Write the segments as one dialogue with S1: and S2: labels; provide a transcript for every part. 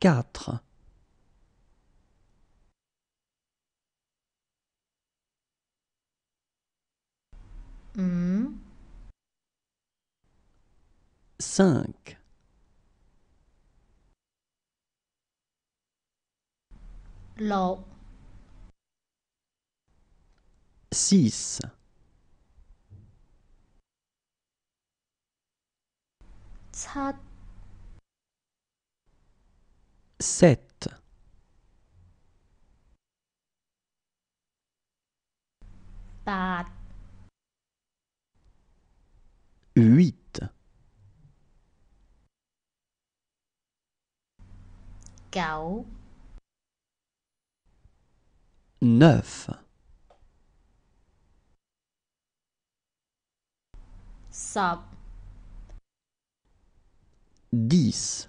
S1: 4 mm. 5 6 6 6 7 8 8 9 10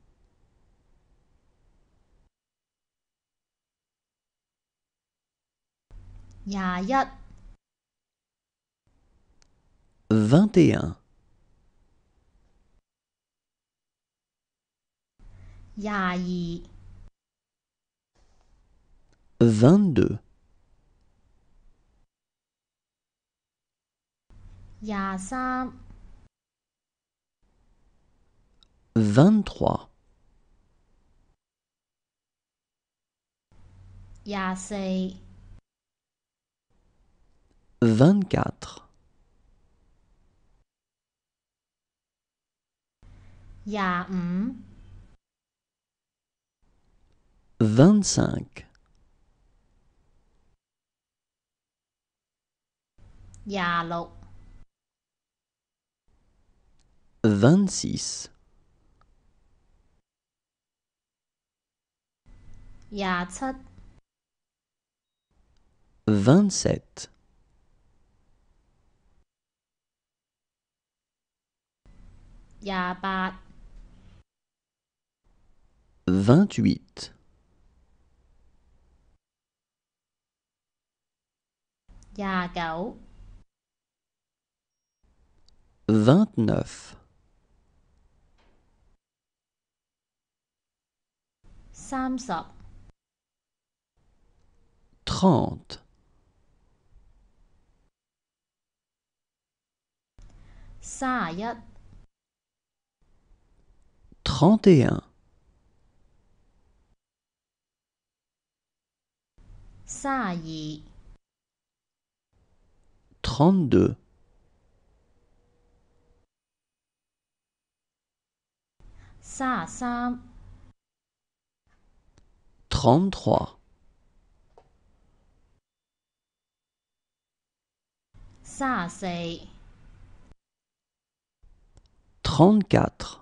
S1: vingt et un,
S2: vingt
S1: deux vingt trois Vingt-quatre vingt-quatre. Vingt-cinq. Vingt-six. Vingt-sept.
S2: 廿八
S1: ，vingt-huit，
S2: 廿九
S1: ，vingt-neuf，三十，trente。
S2: 三十一。Dạ,
S1: trente et un. Trente-deux.
S2: Trente-trois.
S1: Trente-quatre.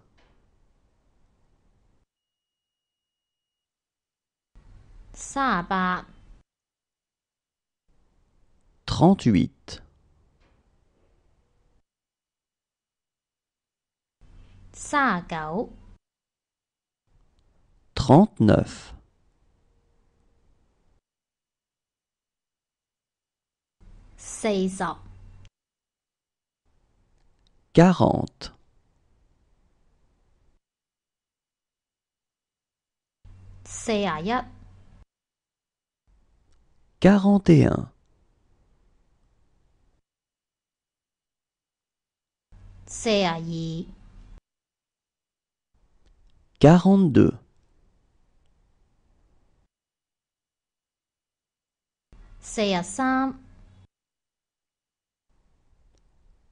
S1: trente huit Trente-neuf. Quarante.
S2: Quarante.
S1: 41 42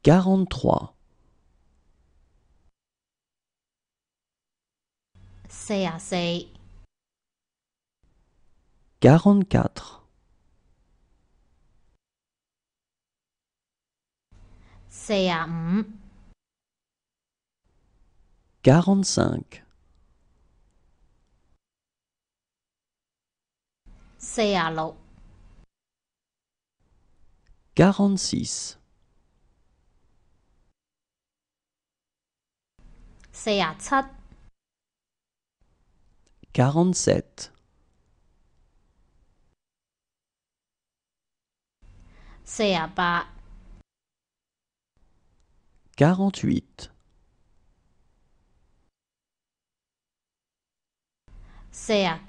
S1: 43 44 quarante cinq quarante six quarante sept
S2: huit
S1: quarante-huit. à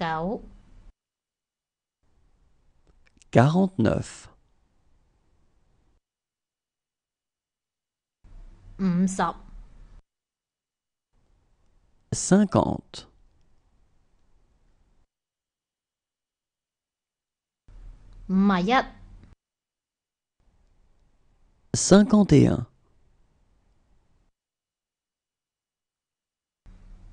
S1: Quarante-neuf. Cinquante.
S2: Mayat.
S1: Cinquante et un.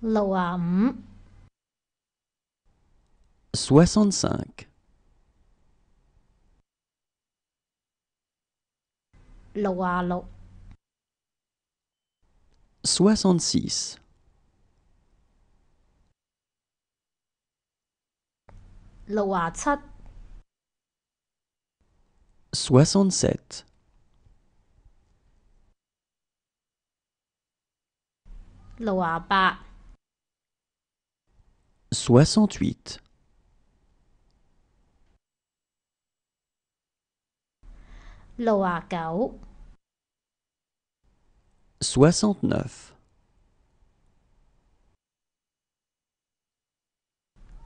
S2: 六啊五，六啊六，
S1: 六啊七，
S2: 六啊八。68 69 69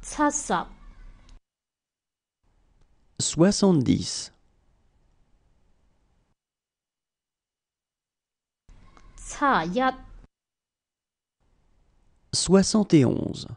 S2: 70 70
S1: 71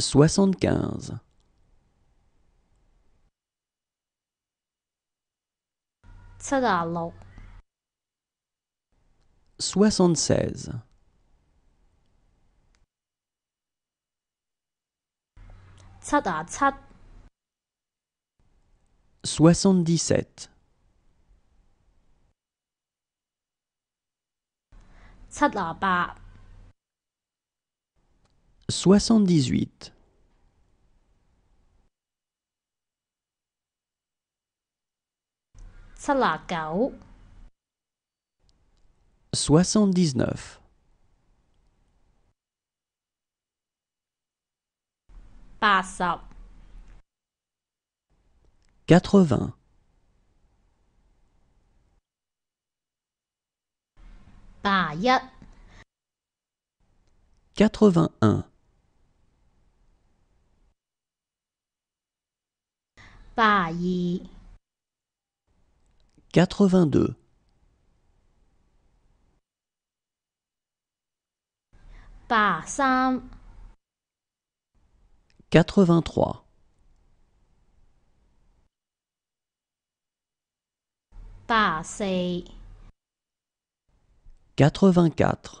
S1: soixante-quinze soixante-seize soixante-dix-sept soixante-dix-huit soixante-dix-neuf quatre-vingts quatre-vingt-un
S2: 82
S1: 83 84 84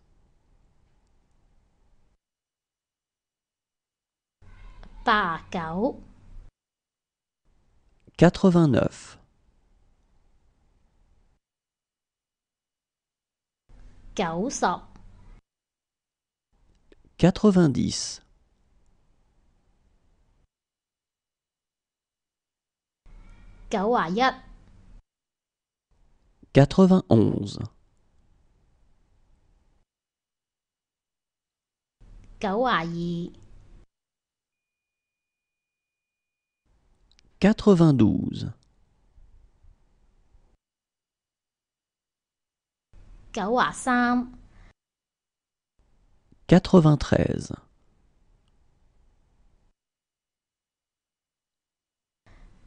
S2: 89
S1: 90
S2: 91
S1: 91
S2: 92
S1: 92
S2: 93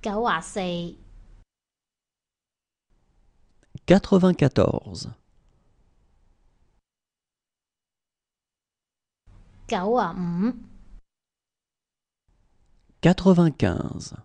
S2: 94
S1: 94 95